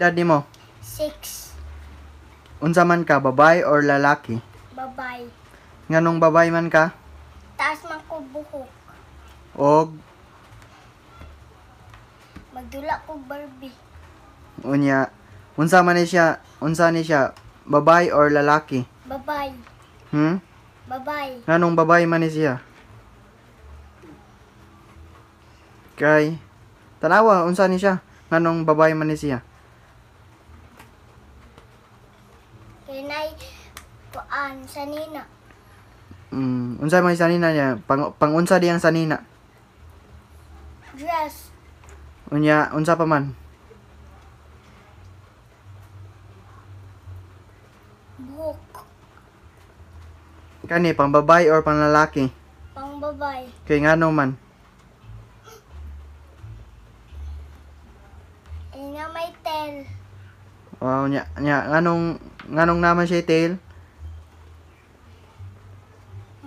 daddy mo? Six. Unsa man ka, babay or lalaki? Babay. Nganong babay man ka? Taas man ko buhok. Og? Magdula ko Barbie. Unya, unsa man ni siya, unsa ni siya, babay or lalaki? Babay. Hmm? Babay. Nganong babay man ni siya? Kay, tanawa, unsa ni siya? Nganong babay man ni siya? Kuan, sanina. Mm, unsa may sanina niya? Pang unsa di ang sanina? Dress. Unya, unsa pa man? Book. Kani pang babae or pang lalaki? Pang babae. Kay ngano man? Ina may tail. Wow, nya, nya, nganong, nganong naman siya tail?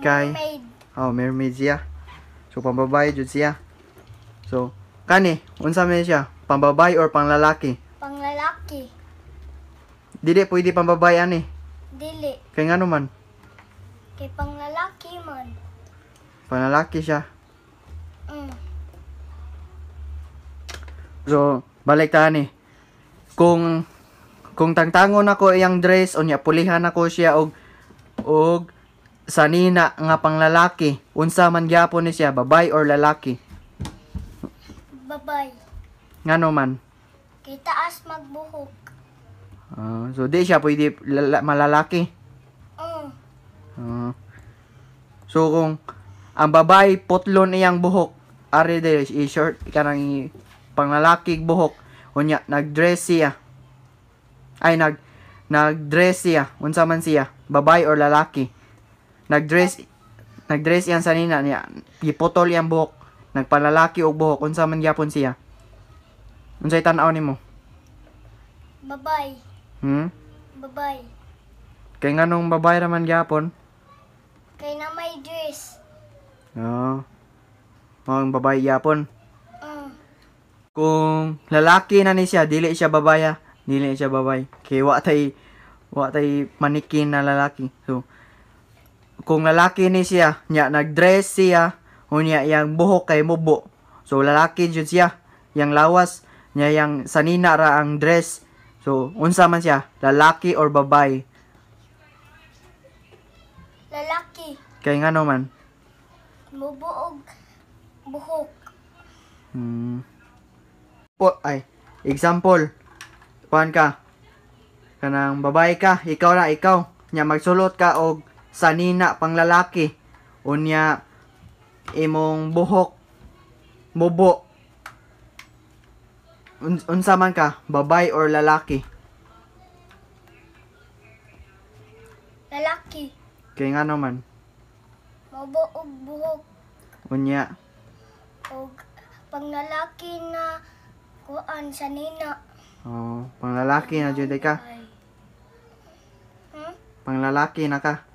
kay mermaid. oh mermaid siya so pambabae jud siya so kani unsa man siya pambabae or panglalaki panglalaki dili pwede pambabae ani dili kay ngano man kay panglalaki man panglalaki siya mm. so balik ta ni kung kung tangtangon ako iyang dress o niya pulihan ako siya og og sanina nina nga panglalaki unsa man gyapon ni siya babay or lalaki babay ngano man kay taas magbuhok uh, so di siya pwede lala- malalaki oo uh. uh. so kung ang babay putlon iyang buhok are dere is short kanang panglalaki buhok unya nagdress siya ay nag nagdress siya unsa man siya babay or lalaki Nagdress nagdress yan sa nina niya. Giputol yang buhok. Nagpalalaki og buhok unsa man gyapon siya. Unsay tan-aw nimo? Babay. Hmm? Babay. Kay nganong babay ra man gyapon? Kay na may dress. Oo. Oh. ang babay gyapon. Uh. Kung lalaki na ni siya, dili siya babaya. Dili siya babay. Kay wa tay wa tay manikin na lalaki. So, kung lalaki ni siya, niya nagdress siya, o niya yang buhok kay mubo. So, lalaki jud siya, yang lawas, niya yang sanina ra ang dress. So, unsa man siya, lalaki or babae? Lalaki. Kay ngano man? Mubo og buhok. Hmm. Po, ay, example. Kuan ka. Kanang babae ka, ikaw ra, ikaw. Nya magsulot ka og sanina panglalaki unya imong buhok bobo Un unsa man ka babay or lalaki lalaki kay nga naman mubo og buhok unya og panglalaki na kuan sa nina oh panglalaki na jud ka hmm? panglalaki na ka